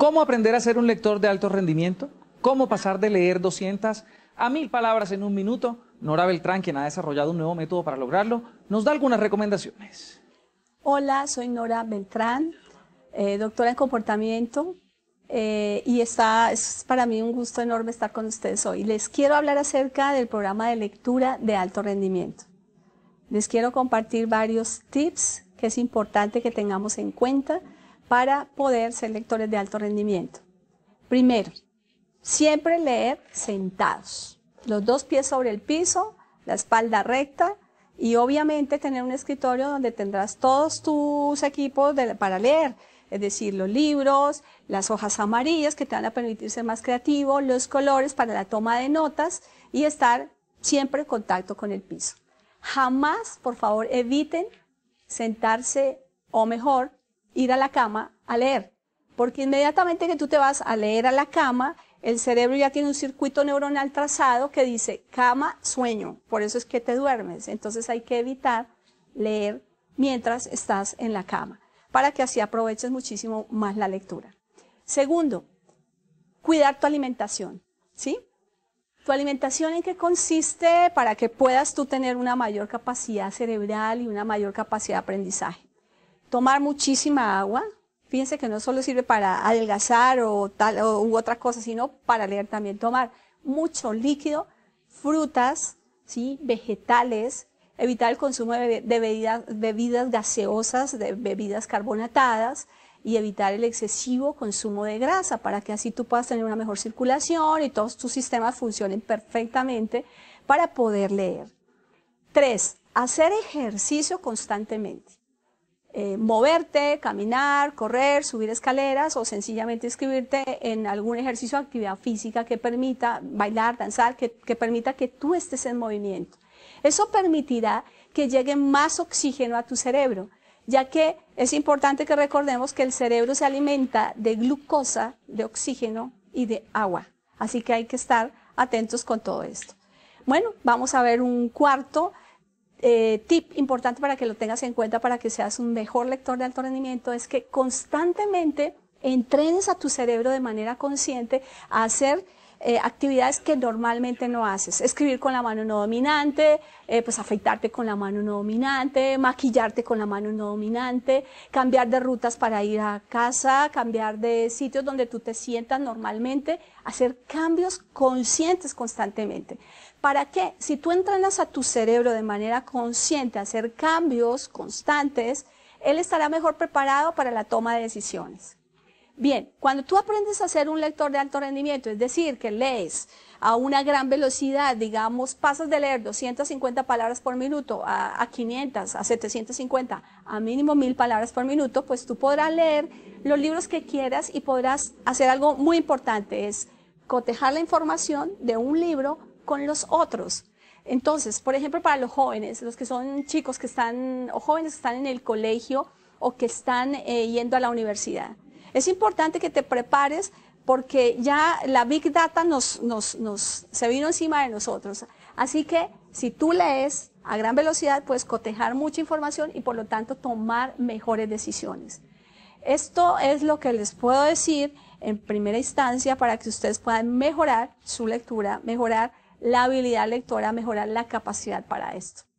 ¿Cómo aprender a ser un lector de alto rendimiento? ¿Cómo pasar de leer 200 a 1000 palabras en un minuto? Nora Beltrán, quien ha desarrollado un nuevo método para lograrlo, nos da algunas recomendaciones. Hola, soy Nora Beltrán, eh, doctora en comportamiento, eh, y es para mí un gusto enorme estar con ustedes hoy. Les quiero hablar acerca del programa de lectura de alto rendimiento. Les quiero compartir varios tips que es importante que tengamos en cuenta para poder ser lectores de alto rendimiento. Primero, siempre leer sentados, los dos pies sobre el piso, la espalda recta y obviamente tener un escritorio donde tendrás todos tus equipos para leer, es decir, los libros, las hojas amarillas que te van a permitir ser más creativo, los colores para la toma de notas y estar siempre en contacto con el piso. Jamás, por favor, eviten sentarse o mejor, ir a la cama a leer, porque inmediatamente que tú te vas a leer a la cama, el cerebro ya tiene un circuito neuronal trazado que dice cama, sueño, por eso es que te duermes. Entonces hay que evitar leer mientras estás en la cama, para que así aproveches muchísimo más la lectura. Segundo, cuidar tu alimentación, ¿sí? Tu alimentación en qué consiste para que puedas tú tener una mayor capacidad cerebral y una mayor capacidad de aprendizaje tomar muchísima agua. Fíjense que no solo sirve para adelgazar o tal u otra cosa, sino para leer también. Tomar mucho líquido, frutas, ¿sí? vegetales, evitar el consumo de, bebidas, bebidas gaseosas, de bebidas carbonatadas y evitar el excesivo consumo de grasa para que así tú puedas tener una mejor circulación y todos tus sistemas funcionen perfectamente para poder leer. Tres, hacer ejercicio constantemente. Eh, moverte, caminar, correr, subir escaleras o sencillamente inscribirte en algún ejercicio o actividad física que permita bailar, danzar, que, que permita que tú estés en movimiento. Eso permitirá que llegue más oxígeno a tu cerebro, ya que es importante que recordemos que el cerebro se alimenta de glucosa, de oxígeno y de agua. Así que hay que estar atentos con todo esto. Bueno, vamos a ver un cuarto eh, tip importante para que lo tengas en cuenta para que seas un mejor lector de alto rendimiento es que constantemente entrenes a tu cerebro de manera consciente a hacer eh, actividades que normalmente no haces. Escribir con la mano no dominante, eh, pues afeitarte con la mano no dominante, maquillarte con la mano no dominante, cambiar de rutas para ir a casa, cambiar de sitios donde tú te sientas normalmente, hacer cambios conscientes constantemente. ¿Para qué? Si tú entrenas a tu cerebro de manera consciente a hacer cambios constantes, él estará mejor preparado para la toma de decisiones. Bien, cuando tú aprendes a ser un lector de alto rendimiento, es decir, que lees a una gran velocidad, digamos, pasas de leer 250 palabras por minuto a, a 500, a 750, a mínimo 1000 palabras por minuto, pues tú podrás leer los libros que quieras y podrás hacer algo muy importante, es cotejar la información de un libro con los otros. Entonces, por ejemplo, para los jóvenes, los que son chicos que están, o jóvenes que están en el colegio o que están eh, yendo a la universidad. Es importante que te prepares porque ya la Big Data nos, se vino encima de nosotros. Así que si tú lees a gran velocidad, puedes cotejar mucha información y por lo tanto tomar mejores decisiones. Esto es lo que les puedo decir en primera instancia para que ustedes puedan mejorar su lectura, mejorar la habilidad lectora, mejorar la capacidad para esto.